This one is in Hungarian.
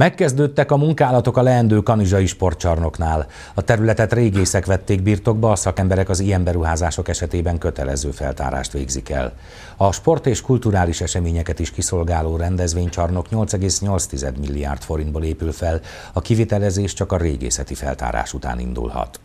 Megkezdődtek a munkálatok a leendő kanizsai sportcsarnoknál. A területet régészek vették birtokba, a szakemberek az ilyen beruházások esetében kötelező feltárást végzik el. A sport és kulturális eseményeket is kiszolgáló rendezvénycsarnok 8,8 milliárd forintból épül fel, a kivitelezés csak a régészeti feltárás után indulhat.